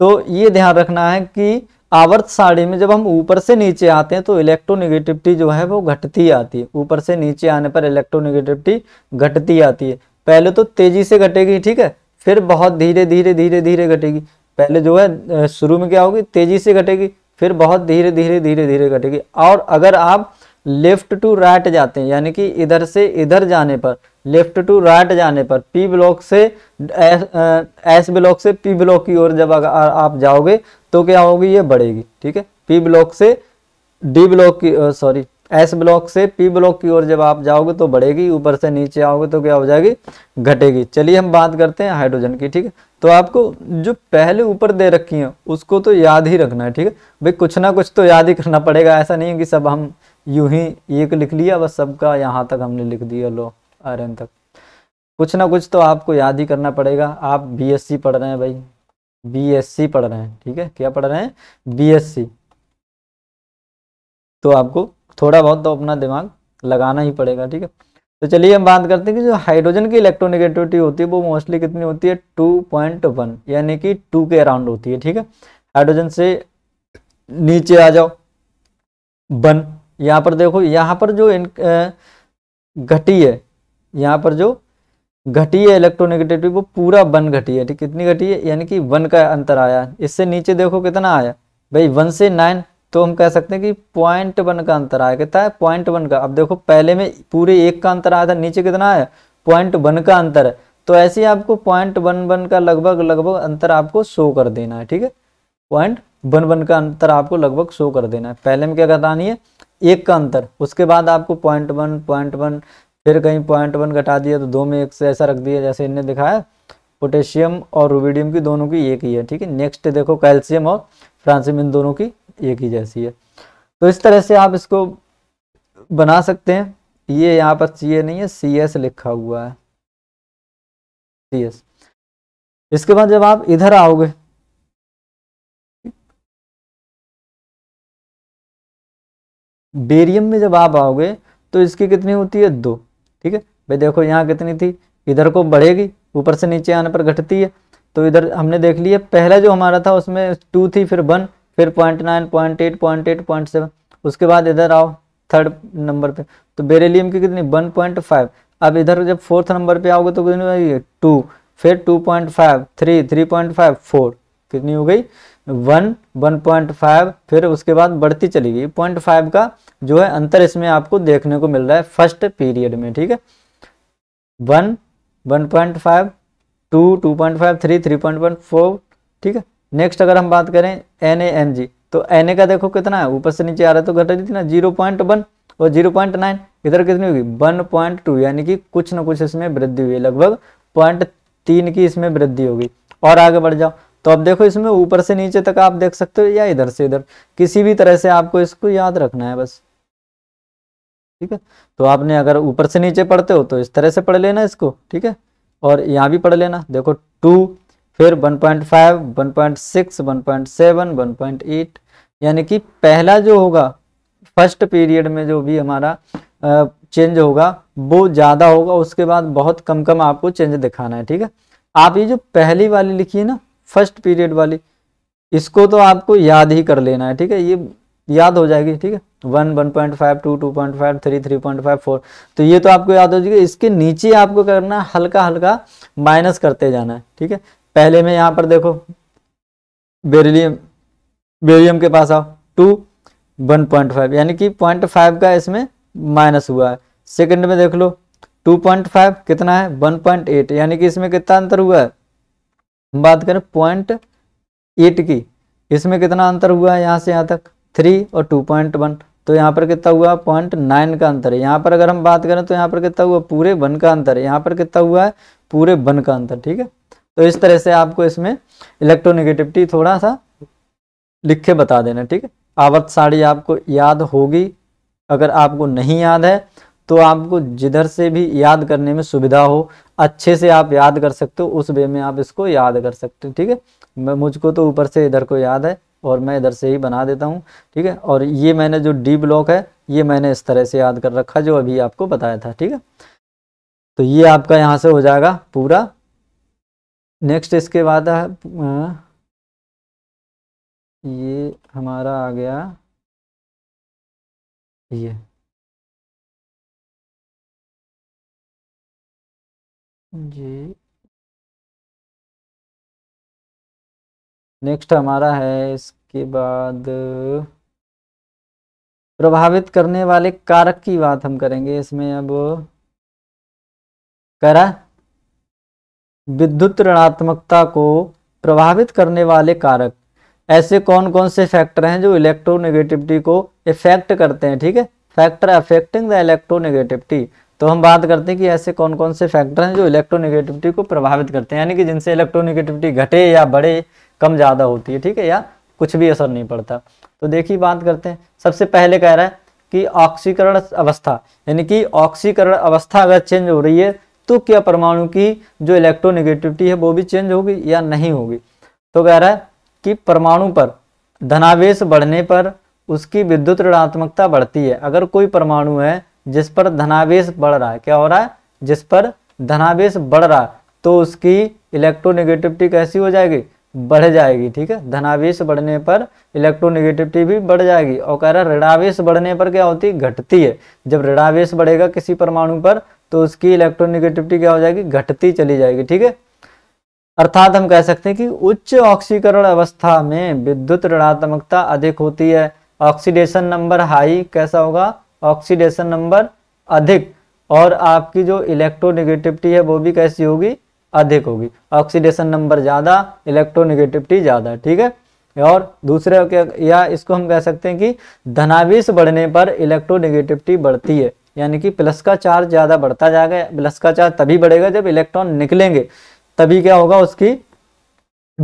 तो ये ध्यान रखना है कि आवर्त साड़ी में जब हम ऊपर से नीचे आते हैं तो इलेक्ट्रोनिगेटिविटी जो है वो घटती आती है ऊपर से नीचे आने पर इलेक्ट्रोनिगेटिविटी घटती आती है पहले तो तेजी से घटेगी ठीक है फिर बहुत धीरे धीरे धीरे धीरे घटेगी पहले जो है शुरू में क्या होगी तेजी से घटेगी फिर बहुत धीरे धीरे धीरे धीरे घटेगी और अगर आप लेफ्ट टू राइट जाते हैं यानी कि इधर से इधर जाने पर लेफ्ट टू राइट जाने पर पी ब्लॉक से एस ब्लॉक से पी ब्लॉक की ओर जब आप जाओगे तो क्या होगी ये बढ़ेगी ठीक है पी ब्लॉक से डी ब्लॉक की सॉरी एस ब्लॉक से पी ब्लॉक की ओर जब आप जाओगे तो बढ़ेगी ऊपर से नीचे आओगे तो क्या हो जाएगी घटेगी चलिए हम बात करते हैं हाइड्रोजन की ठीक है तो आपको जो पहले ऊपर दे रखी है उसको तो याद ही रखना है ठीक है भाई कुछ ना कुछ तो याद ही करना पड़ेगा ऐसा नहीं है कि सब हम यूं ही एक लिख लिया बस सबका यहाँ तक हमने लिख दिया लो आर एन तक कुछ ना कुछ तो आपको याद ही करना पड़ेगा आप बीएससी पढ़ रहे हैं भाई बीएससी पढ़ रहे हैं ठीक है क्या पढ़ रहे हैं बीएससी तो आपको थोड़ा बहुत तो अपना दिमाग लगाना ही पड़ेगा ठीक है तो चलिए हम बात करते हैं कि जो हाइड्रोजन की इलेक्ट्रोनिगेटिविटी होती है वो मोस्टली कितनी होती है टू पॉइंट वन यानी कि टू के अराउंड होती है ठीक है हाइड्रोजन से नीचे आ जाओ वन यहाँ पर देखो यहाँ पर जो इन घटी है यहाँ पर जो घटी है इलेक्ट्रोनेगेटिविटी वो पूरा वन घटी है ठीक कितनी घटी है यानी कि वन का अंतर आया इससे नीचे देखो कितना आया भाई वन से नाइन तो हम कह सकते हैं कि पॉइंट वन का अंतर आया कितना है पॉइंट वन का अब देखो पहले में पूरे एक का अंतर आया था नीचे कितना आया पॉइंट वन का अंतर है तो ऐसे ही आपको पॉइंट वन वन का लगभग लगभग अंतर आपको शो कर देना है ठीक है पॉइंट वन वन का अंतर आपको लगभग शो कर देना है पहले में क्या नहीं है एक का अंतर उसके बाद आपको पॉइंट वन पॉइंट वन फिर कहीं पॉइंट वन घटा दिया तो दो में एक से ऐसा रख दिया जैसे इनने दिखाया पोटेशियम और रूबीडियम की दोनों की एक ही है ठीक है नेक्स्ट देखो कैल्शियम और फ्रांसियम इन दोनों की एक ही जैसी है तो इस तरह से आप इसको बना सकते हैं ये यहाँ पर सी नहीं है सी एस लिखा हुआ है सी इसके बाद जब आप इधर आओगे बेरियम में जब आप आओगे तो इसकी कितनी होती है दो ठीक है भाई देखो यहाँ कितनी थी इधर को बढ़ेगी ऊपर से नीचे आने पर घटती है तो इधर हमने देख लिया पहला जो हमारा था उसमें टू थी फिर वन फिर point nine point eight point eight point seven उसके बाद इधर आओ थर्ड नंबर पे तो बेरेलीम की कितनी वन पॉइंट फाइव अब इधर जब फोर्थ नंबर पे आओगे तो कितनी टू फिर two point five three three point five four कितनी हो गई वन वन पॉइंट फाइव फिर उसके बाद बढ़ती चली गई पॉइंट फाइव का जो है अंतर इसमें आपको देखने को मिल रहा है फर्स्ट पीरियड में ठीक है one one point five two two point five three three point one four ठीक है नेक्स्ट अगर हम बात करें एन ए एन जी तो एन ए का देखो कितना है ऊपर से नीचे आ रहा है तो घट रही थी ना जीरो पॉइंट वन और जीरो पॉइंट नाइन इधर कितनी होगी वन पॉइंट टू यानी कि कुछ ना कुछ इसमें वृद्धि हुई लगभग पॉइंट तीन की इसमें वृद्धि होगी और आगे बढ़ जाओ तो अब देखो इसमें ऊपर से नीचे तक आप देख सकते हो या इधर से इधर किसी भी तरह से आपको इसको याद रखना है बस ठीक है तो आपने अगर ऊपर से नीचे पढ़ते हो तो इस तरह से पढ़ लेना इसको ठीक है और यहाँ भी पढ़ लेना देखो टू फिर 1.5, 1.6, 1.7, 1.8 यानी कि पहला जो होगा फर्स्ट पीरियड में जो भी हमारा चेंज होगा वो ज़्यादा होगा उसके बाद बहुत कम कम आपको चेंज दिखाना है ठीक है आप ये जो पहली वाली लिखी है ना फर्स्ट पीरियड वाली इसको तो आपको याद ही कर लेना है ठीक है ये याद हो जाएगी ठीक है one one point five two two point five three three point five four तो ये तो आपको याद हो जाएगी इसके नीचे आपको करना हल्का हल्का माइनस करते जाना है ठीक है पहले में यहाँ पर देखो बेरिलियम बेरियम के पास आओ टू वन पॉइंट फाइव यानी कि पॉइंट फाइव का इसमें माइनस हुआ है सेकंड में देख लो टू पॉइंट फाइव कितना है वन पॉइंट एट यानी कि इसमें कितना अंतर हुआ है बात करें पॉइंट एट की इसमें कितना अंतर हुआ है यहाँ से यहाँ तक थ्री और टू पॉइंट वन तो यहाँ पर कितना हुआ पॉइंट नाइन का अंतर है यहाँ पर अगर हम बात करें तो यहाँ पर कितना हुआ पूरे वन का अंतर है यहाँ पर कितना हुआ है पूरे वन का अंतर ठीक है तो इस तरह से आपको इसमें इलेक्ट्रोनिगेटिविटी थोड़ा सा लिख के बता देना ठीक है आवत साड़ी आपको याद होगी अगर आपको नहीं याद है तो आपको जिधर से भी याद करने में सुविधा हो अच्छे से आप याद कर सकते हो उस वे में आप इसको याद कर सकते हो ठीक है मैं मुझको तो ऊपर से इधर को याद है और मैं इधर से ही बना देता हूँ ठीक है और ये मैंने जो डी ब्लॉक है ये मैंने इस तरह से याद कर रखा जो अभी आपको बताया था ठीक है तो ये आपका यहाँ से हो जाएगा पूरा नेक्स्ट इसके बाद ये हमारा आ गया ये जी नेक्स्ट हमारा है इसके बाद प्रभावित करने वाले कारक की बात हम करेंगे इसमें अब करा विद्युत ऋणात्मकता को प्रभावित करने वाले कारक ऐसे कौन कौन से फैक्टर हैं जो इलेक्ट्रोनेगेटिविटी को इफेक्ट करते हैं ठीक है फैक्टर अफेक्टिंग द इलेक्ट्रोनेगेटिविटी तो हम बात करते हैं कि ऐसे कौन कौन से फैक्टर हैं जो इलेक्ट्रोनिगेटिविटी को प्रभावित करते हैं यानी कि जिनसे इलेक्ट्रोनिगेटिविटी घटे या बढ़े कम ज़्यादा होती है ठीक है या कुछ भी असर नहीं पड़ता तो देखिए बात करते हैं सबसे पहले कह रहा है कि ऑक्सीकरण अवस्था यानी कि ऑक्सीकरण अवस्था अगर चेंज हो रही है तो क्या परमाणु की जो इलेक्ट्रोनिगेटिविटी है वो भी चेंज होगी या नहीं होगी तो कह रहा है कि परमाणु पर धनावेश बढ़ने पर उसकी विद्युत ऋणात्मकता बढ़ती है अगर कोई परमाणु है जिस पर धनावेश बढ़ रहा है क्या हो रहा है जिस पर धनावेश बढ़ रहा है तो उसकी इलेक्ट्रोनेगेटिविटी कैसी हो जाएगी बढ़ जाएगी ठीक है धनावेश बढ़ने पर इलेक्ट्रोनेगेटिविटी भी बढ़ जाएगी और कह रहा है ऋणावेश बढ़ने पर क्या होती है घटती है जब ऋणावेश बढ़ेगा किसी परमाणु पर तो उसकी इलेक्ट्रोनेगेटिविटी क्या हो जाएगी घटती चली जाएगी ठीक है अर्थात हम कह सकते हैं कि उच्च ऑक्सीकरण अवस्था में विद्युत ऋणात्मकता अधिक होती है ऑक्सीडेशन नंबर हाई कैसा होगा ऑक्सीडेशन नंबर अधिक और आपकी जो इलेक्ट्रोनेगेटिविटी है वो भी कैसी होगी अधिक होगी ऑक्सीडेशन नंबर ज़्यादा इलेक्ट्रोनेगेटिविटी ज़्यादा ठीक है और दूसरे या इसको हम कह सकते हैं कि धनावेश बढ़ने पर इलेक्ट्रोनेगेटिविटी बढ़ती है यानी कि प्लस का चार्ज ज़्यादा बढ़ता जाएगा प्लस का चार्ज तभी बढ़ेगा जब इलेक्ट्रॉन निकलेंगे तभी क्या होगा उसकी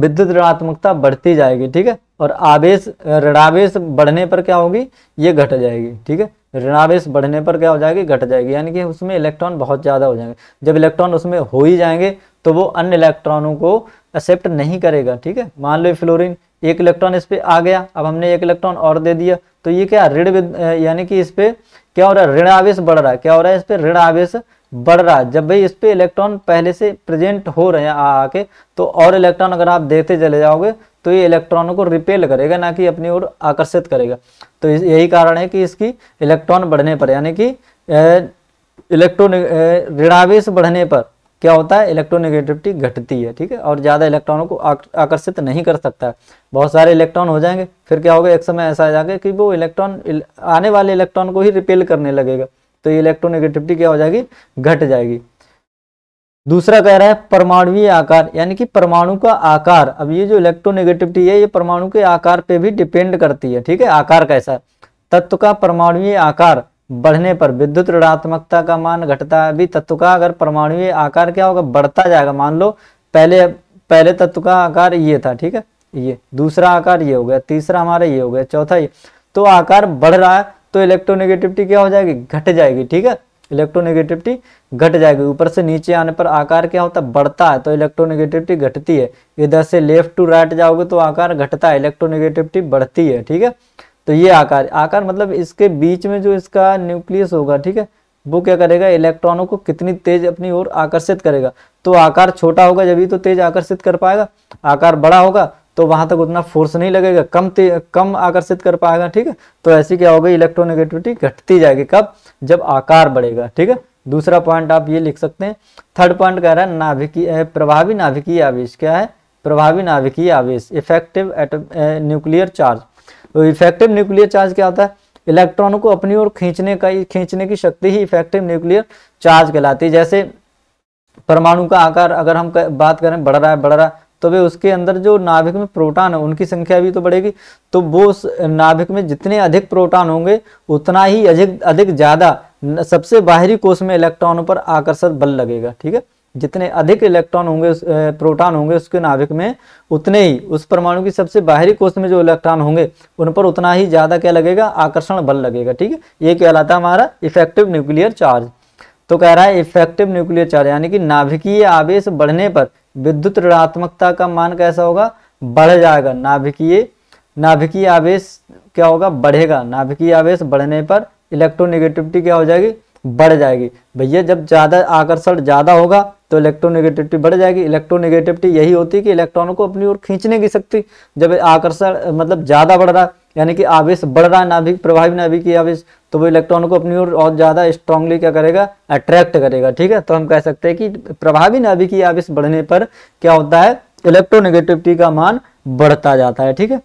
विद्युत ऋणात्मकता बढ़ती जाएगी ठीक है और आवेश ऋणावेश बढ़ने पर क्या होगी ये घट जाएगी ठीक है ऋणावेश बढ़ने पर क्या हो जाएगी घट जाएगी यानी कि उसमें इलेक्ट्रॉन बहुत ज़्यादा हो जाएंगे जब इलेक्ट्रॉन उसमें हो ही जाएंगे तो वो अन्य इलेक्ट्रॉनों को एक्सेप्ट नहीं करेगा ठीक है मान लो फ्लोरिन एक इलेक्ट्रॉन इस पर आ गया अब हमने एक इलेक्ट्रॉन और दे दिया तो ये क्या ऋण यानी कि इस पर क्या हो रहा है ऋण आवेश बढ़ रहा है क्या हो रहा है इस पर ऋण आवेश बढ़ रहा है जब भाई इस पर इलेक्ट्रॉन पहले से प्रेजेंट हो रहे हैं आके तो और इलेक्ट्रॉन अगर आप देते चले जाओगे तो ये इलेक्ट्रॉनों को रिपेल करेगा ना कि अपनी ओर आकर्षित करेगा तो यही कारण है कि इसकी इलेक्ट्रॉन बढ़ने पर यानी कि इलेक्ट्रोन ऋणावेश बढ़ने पर क्या होता है इलेक्ट्रोनेगेटिविटी घटती है ठीक है और ज़्यादा इलेक्ट्रॉनों को आकर्षित नहीं कर सकता है बहुत सारे इलेक्ट्रॉन हो जाएंगे फिर क्या होगा एक समय ऐसा आ जाएगा कि वो इलेक्ट्रॉन आने वाले इलेक्ट्रॉन को ही रिपेल करने लगेगा तो ये इलेक्ट्रोनेगेटिविटी क्या हो जाएगी घट जाएगी दूसरा कह रहा है परमाणुवीय आकार यानी कि परमाणु का आकार अब ये जो इलेक्ट्रोनेगेटिविटी है ये परमाणु के आकार पे भी डिपेंड करती है ठीक है आकार कैसा तत्व का परमाणुवीय आकार बढ़ने पर विद्युत ऋणात्मकता का मान घटता है अभी तत्व का अगर परमाणुवीय आकार क्या होगा बढ़ता जाएगा मान लो पहले पहले तत्व का आकार ये था ठीक है ये दूसरा आकार ये हो गया तीसरा हमारा ये हो गया चौथा ये तो आकार बढ़ रहा है तो इलेक्ट्रोनेगेटिविटी क्या हो जाएगी घट जाएगी ठीक है इलेक्ट्रोनेगेटिविटी घट जाएगी ऊपर से नीचे आने पर आकार क्या होता है बढ़ता है तो इलेक्ट्रोनेगेटिविटी घटती है इधर से लेफ्ट टू राइट जाओगे तो आकार घटता है इलेक्ट्रोनेगेटिविटी बढ़ती है ठीक है तो ये आकार आकार मतलब इसके बीच में जो इसका न्यूक्लियस होगा ठीक है वो क्या करेगा इलेक्ट्रॉनों को कितनी तेज अपनी ओर आकर्षित करेगा तो आकार छोटा होगा जब भी तो तेज आकर्षित कर पाएगा आकार बड़ा होगा तो वहां तक उतना फोर्स नहीं लगेगा कम कम आकर्षित कर पाएगा ठीक है तो ऐसी क्या होगा इलेक्ट्रोनेगेटिविटी घटती जाएगी कब जब आकार बढ़ेगा ठीक है दूसरा पॉइंट आप ये लिख सकते हैं थर्ड पॉइंट कह रहा है नाभिकीय प्रभावी नाभिकीय आवेश क्या है प्रभावी नाभिकीय आवेश इफेक्टिव न्यूक्लियर चार्ज तो इफेक्टिव न्यूक्लियर चार्ज क्या होता है इलेक्ट्रॉनों को अपनी ओर खींचने का खींचने की शक्ति ही इफेक्टिव न्यूक्लियर चार्ज कहलाती है जैसे परमाणु का आकार अगर हम बात करें बढ़ रहा है बढ़ रहा है तो वे उसके अंदर जो नाभिक में प्रोटॉन है उनकी संख्या भी तो बढ़ेगी तो वो नाभिक में जितने अधिक प्रोटॉन होंगे उतना ही अधिक अधिक ज़्यादा सबसे बाहरी कोष में इलेक्ट्रॉनों पर आकर्षक बल लगेगा ठीक है जितने अधिक इलेक्ट्रॉन होंगे प्रोटॉन होंगे उसके नाभिक में उतने ही उस परमाणु की सबसे बाहरी कोष में जो इलेक्ट्रॉन होंगे उन पर उतना ही ज़्यादा क्या लगेगा आकर्षण बल लगेगा ठीक है ये कहलाता है हमारा इफेक्टिव न्यूक्लियर चार्ज तो कह रहा है इफेक्टिव न्यूक्लियर चार्ज यानी कि नाभिकीय आवेश बढ़ने पर विद्युत ऋणात्मकता का मान कैसा होगा बढ़ जाएगा नाभिकीय नाभिकीय आवेश क्या होगा बढ़ेगा नाभिकीय आवेश बढ़ने पर इलेक्ट्रोनेगेटिविटी क्या हो जाएगी बढ़ जाएगी भैया जब ज़्यादा आकर्षण ज़्यादा होगा तो इलेक्ट्रोनेगेटिविटी बढ़ जाएगी इलेक्ट्रोनेगेटिविटी यही होती है कि इलेक्ट्रॉनों को अपनी ओर खींचने की शक्ति जब आकर्षण मतलब ज़्यादा बढ़ रहा है यानी कि आवेश बढ़ रहा है नाभिक प्रभावी नाभिक की आवेश तो वो इलेक्ट्रॉन को अपनी ओर और ज़्यादा स्ट्रांगली क्या करेगा अट्रैक्ट करेगा ठीक है तो हम कह सकते हैं कि प्रभावी नाभिक की आवेश बढ़ने पर क्या होता है इलेक्ट्रोनेगेटिविटी का मान बढ़ता जाता है ठीक है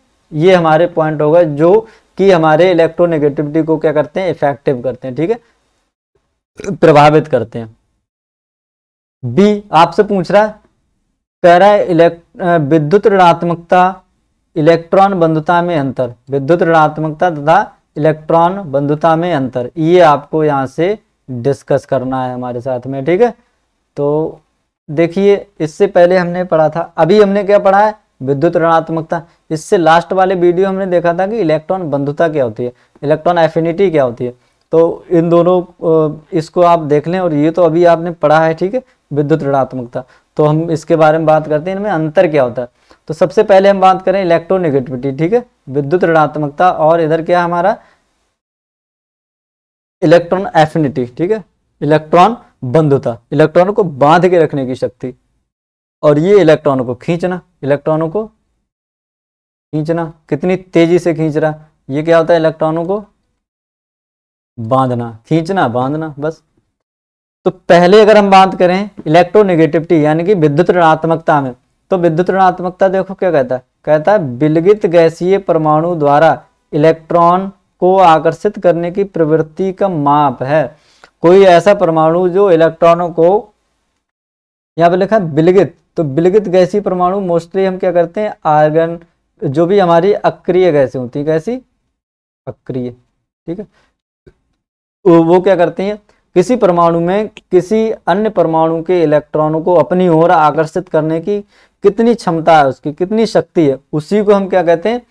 ये हमारे पॉइंट होगा जो कि हमारे इलेक्ट्रोनेगेटिविटी को क्या करते हैं इफेक्टिव करते हैं ठीक है प्रभावित करते हैं बी आपसे पूछ रहा है कह रहा है विद्युत ऋणात्मकता इलेक्ट्रॉन बंधुता में अंतर विद्युत ऋणात्मकता तथा इलेक्ट्रॉन बंधुता में अंतर ये आपको यहाँ से डिस्कस करना है हमारे साथ में ठीक है तो देखिए इससे पहले हमने पढ़ा था अभी हमने क्या पढ़ा है विद्युत ऋणात्मकता इससे लास्ट वाले वीडियो हमने देखा था कि इलेक्ट्रॉन बंधुता क्या होती है इलेक्ट्रॉन एफिनिटी क्या होती है तो इन दोनों इसको आप देख लें और ये तो अभी आपने पढ़ा है ठीक है विद्युत ऋणात्मकता तो हम इसके बारे में बात करते हैं इनमें अंतर क्या होता है तो सबसे पहले हम बात करें इलेक्ट्रोनेगेटिविटी ठीक है विद्युत ऋणात्मकता और इधर क्या हमारा इलेक्ट्रॉन एफिनिटी ठीक है इलेक्ट्रॉन बंधुता इलेक्ट्रॉन को बांध के रखने की शक्ति और ये इलेक्ट्रॉनों को खींचना इलेक्ट्रॉनों को खींचना कितनी तेजी से खींच रहा ये क्या होता है इलेक्ट्रॉनों को बांधना खींचना बांधना बस तो पहले अगर हम बात करें इलेक्ट्रोनेगेटिविटी यानी कि विद्युत ऋणात्मकता में तो विद्युत ऋणात्मकता देखो क्या कहता है कहता है विलगित गैसीय परमाणु द्वारा इलेक्ट्रॉन को आकर्षित करने की प्रवृत्ति का माप है कोई ऐसा परमाणु जो इलेक्ट्रॉनों को यहाँ पे लिखा है बिलगित तो बिलगित गैसी परमाणु मोस्टली हम क्या करते हैं आर्गन जो भी हमारी अक्रिय गैसें होती हैं कैसी अक्रिय ठीक है तो वो क्या करते हैं किसी परमाणु में किसी अन्य परमाणु के इलेक्ट्रॉनों को अपनी ओर आकर्षित करने की कितनी क्षमता है उसकी कितनी शक्ति है उसी को हम क्या कहते हैं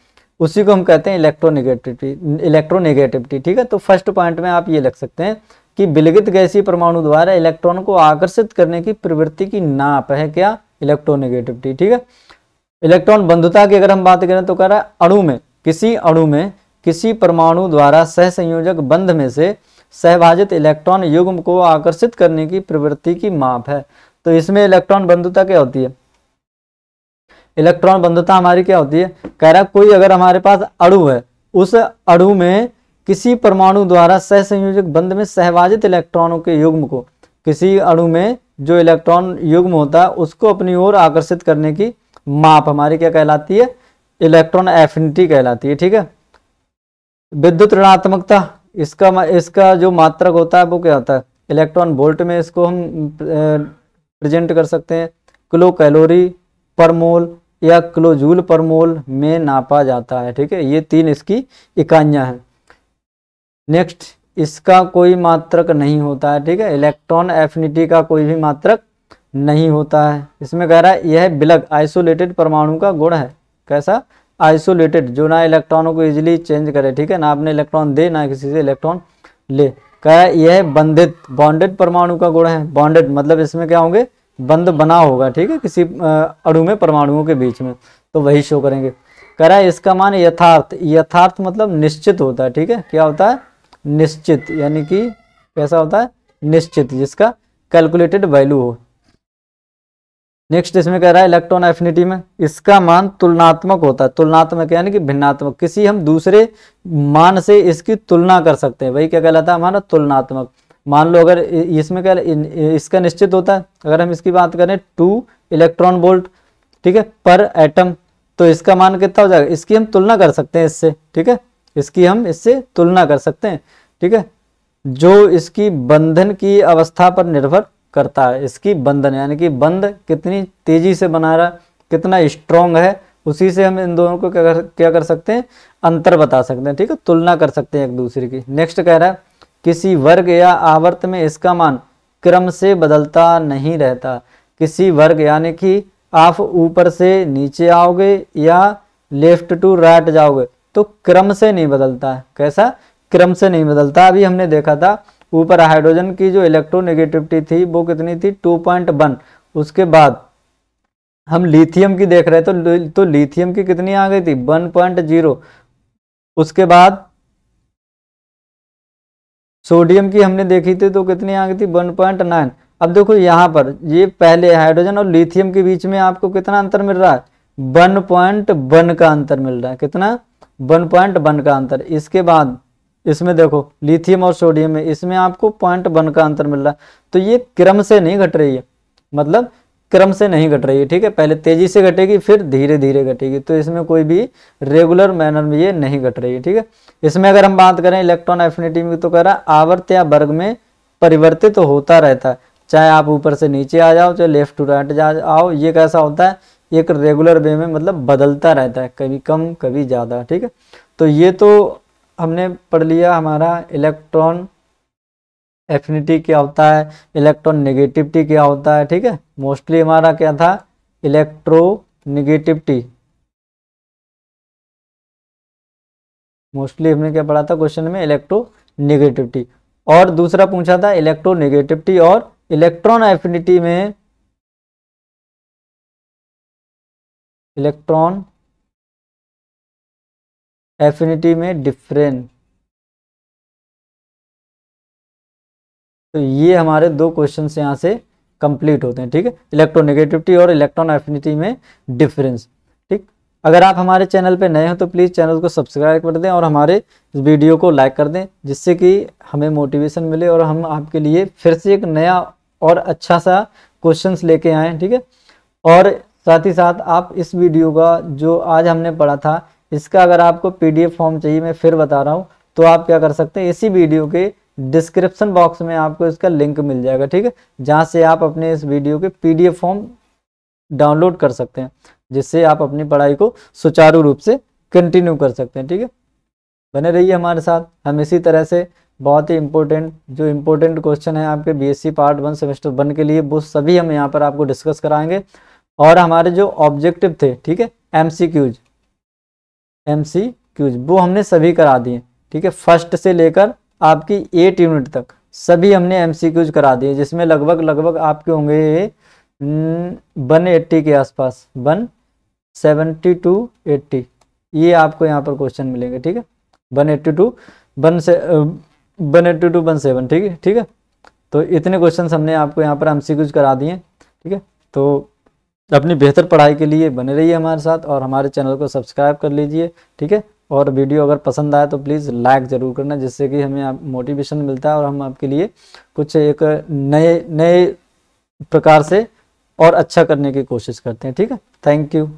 उसी को हम कहते हैं इलेक्ट्रोनेगेटिविटी इलेक्ट्रोनेगेटिविटी ठीक है तो फर्स्ट पॉइंट में आप ये लिख सकते हैं कि बिलगित गैसी परमाणु द्वारा इलेक्ट्रॉन को आकर्षित करने की प्रवृत्ति की नाप है क्या इलेक्ट्रोनेगेटिविटी ठीक है इलेक्ट्रॉन बंधुता की अगर हम बात करें तो कह रहा है अणु में किसी अणु में किसी परमाणु द्वारा सहसंयोजक बंध में से सहभाजित इलेक्ट्रॉन युग्म को आकर्षित करने की प्रवृत्ति की माप है तो इसमें इलेक्ट्रॉन बंधुता क्या होती है इलेक्ट्रॉन बंधुता हमारी क्या होती है कह रहा कोई अगर हमारे पास अड़ु है उस अड़ु में किसी परमाणु द्वारा सहसंयोजक बंध में सहवाजित इलेक्ट्रॉनों के युग्म को किसी अणु में जो इलेक्ट्रॉन युग्म होता है उसको अपनी ओर आकर्षित करने की माप हमारी क्या कहलाती है इलेक्ट्रॉन एफिनिटी कहलाती है ठीक है विद्युत ऋणात्मकता इसका इसका जो मात्रक होता है वो क्या होता है इलेक्ट्रॉन वोल्ट में इसको हम प्रेजेंट कर सकते हैं किलो कैलोरी परमोल या किलोजूल पर मोल में नापा जाता है ठीक है ये तीन इसकी इकाइयाँ हैं नेक्स्ट इसका कोई मात्रक नहीं होता है ठीक है इलेक्ट्रॉन एफिनिटी का कोई भी मात्रक नहीं होता है इसमें कह रहा है यह बिलग आइसोलेटेड परमाणु का गुण है कैसा आइसोलेटेड जो ना इलेक्ट्रॉनों को इजीली चेंज करे ठीक है ना आपने इलेक्ट्रॉन दे ना किसी से इलेक्ट्रॉन ले कह रहा है यह बंधित बॉन्डेड परमाणु का गुण है बॉन्डेड मतलब इसमें क्या होंगे बंद बना होगा ठीक है किसी अणु में परमाणुओं के बीच में तो वही शो करेंगे कह रहा है इसका मान यथार्थ यथार्थ मतलब निश्चित होता है ठीक है क्या होता है निश्चित यानी कि कैसा होता है निश्चित जिसका कैलकुलेटेड वैल्यू हो नेक्स्ट इसमें कह रहा है इलेक्ट्रॉन एफिनिटी में इसका मान तुलनात्मक होता है तुलनात्मक यानी कि भिन्नात्मक किसी हम दूसरे मान से इसकी तुलना कर सकते हैं वही क्या कहलाता है हमारा तुलनात्मक मान लो अगर इसमें क्या इसका निश्चित होता है अगर हम इसकी बात करें टू इलेक्ट्रॉन वोल्ट ठीक है पर एटम तो इसका मान कितना हो जाएगा इसकी हम तुलना कर सकते हैं इससे ठीक है इसकी हम इससे तुलना कर सकते हैं ठीक है जो इसकी बंधन की अवस्था पर निर्भर करता है इसकी बंधन यानी कि बंध कितनी तेजी से बना रहा कितना स्ट्रांग है उसी से हम इन दोनों को क्या कर क्या कर सकते हैं अंतर बता सकते हैं ठीक है तुलना कर सकते हैं एक दूसरे की नेक्स्ट कह रहा है किसी वर्ग या आवर्त में इसका मान क्रम से बदलता नहीं रहता किसी वर्ग यानी कि आप ऊपर से नीचे आओगे या लेफ्ट टू राइट जाओगे तो क्रम से नहीं बदलता है कैसा क्रम से नहीं बदलता अभी हमने देखा था ऊपर हाइड्रोजन की जो इलेक्ट्रोनेगेटिविटी थी वो कितनी थी 2.1 उसके बाद हम लिथियम की देख रहे तो तो लिथियम की कितनी आ गई थी 1.0 उसके बाद सोडियम की हमने देखी थी तो कितनी आ गई थी 1.9 अब देखो यहाँ पर ये पहले हाइड्रोजन और लिथियम के बीच में आपको कितना अंतर मिल रहा है 1.1 का अंतर मिल रहा है कितना 1.1 का अंतर इसके बाद इसमें देखो लिथियम और सोडियम में इसमें आपको पॉइंट वन का अंतर मिल रहा है तो ये क्रम से नहीं घट रही है मतलब क्रम से नहीं घट रही है ठीक है पहले तेजी से घटेगी फिर धीरे धीरे घटेगी तो इसमें कोई भी रेगुलर मैनर में ये नहीं घट रही है ठीक है इसमें अगर हम बात करें इलेक्ट्रॉन एफिनिटी में तो कह रहा है आवर्त या वर्ग में परिवर्तित तो होता रहता है चाहे आप ऊपर से नीचे आ जाओ चाहे लेफ्ट टू राइट जा आओ ये कैसा होता है एक रेगुलर वे में मतलब बदलता रहता है कभी कम कभी ज़्यादा ठीक है तो ये तो हमने पढ़ लिया हमारा इलेक्ट्रॉन एफिनिटी क्या होता है इलेक्ट्रॉन नेगेटिविटी क्या होता है ठीक है मोस्टली हमारा क्या था इलेक्ट्रो निगेटिविटी मोस्टली हमने क्या पढ़ा था क्वेश्चन में इलेक्ट्रो निगेटिविटी और दूसरा पूछा था इलेक्ट्रो निगेटिविटी और इलेक्ट्रॉन एफिनिटी में इलेक्ट्रॉन एफिनिटी में डिफरेंट तो ये हमारे दो क्वेश्चन यहाँ से कंप्लीट होते हैं ठीक है इलेक्ट्रोनेगेटिविटी और इलेक्ट्रॉन एफिनिटी में डिफरेंस ठीक अगर आप हमारे चैनल पर नए हो तो प्लीज़ चैनल को सब्सक्राइब कर दें और हमारे वीडियो को लाइक कर दें जिससे कि हमें मोटिवेशन मिले और हम आपके लिए फिर से एक नया और अच्छा सा क्वेश्चन लेके आएँ ठीक है और साथ ही साथ आप इस वीडियो का जो आज हमने पढ़ा था इसका अगर आपको पीडीएफ फॉर्म चाहिए मैं फिर बता रहा हूँ तो आप क्या कर सकते हैं इसी वीडियो के डिस्क्रिप्शन बॉक्स में आपको इसका लिंक मिल जाएगा ठीक है जहाँ से आप अपने इस वीडियो के पीडीएफ फॉर्म डाउनलोड कर सकते हैं जिससे आप अपनी पढ़ाई को सुचारू रूप से कंटिन्यू कर सकते हैं ठीक है बने रहिए हमारे साथ हम इसी तरह से बहुत ही इंपॉर्टेंट जो इम्पोर्टेंट क्वेश्चन है आपके BSc part one semester one के लिए वो सभी हम यहाँ पर आपको डिस्कस कराएंगे और हमारे जो ऑब्जेक्टिव थे ठीक है M C Qs M C Qs वो हमने सभी करा दिए ठीक है फर्स्ट से लेकर आपकी एट यूनिट तक सभी हमने एम करा दिए जिसमें लगभग लगभग आपके होंगे वन हम्म, एट्टी के आसपास वन सेवेंटी टू एट्टी ये आपको यहाँ पर क्वेश्चन मिलेंगे ठीक है वन एट्टी टू वन से one eighty two one seven ठीक है ठीक है तो इतने क्वेश्चन हमने आपको यहाँ पर सी क्यूज करा दिए ठीक है तो अपनी बेहतर पढ़ाई के लिए बने रहिए हमारे साथ और हमारे चैनल को सब्सक्राइब कर लीजिए ठीक है और वीडियो अगर पसंद आए तो प्लीज़ लाइक ज़रूर करना जिससे कि हमें आप मोटिवेशन मिलता है और हम आपके लिए कुछ एक नए नए प्रकार से और अच्छा करने की कोशिश करते हैं ठीक है थैंक यू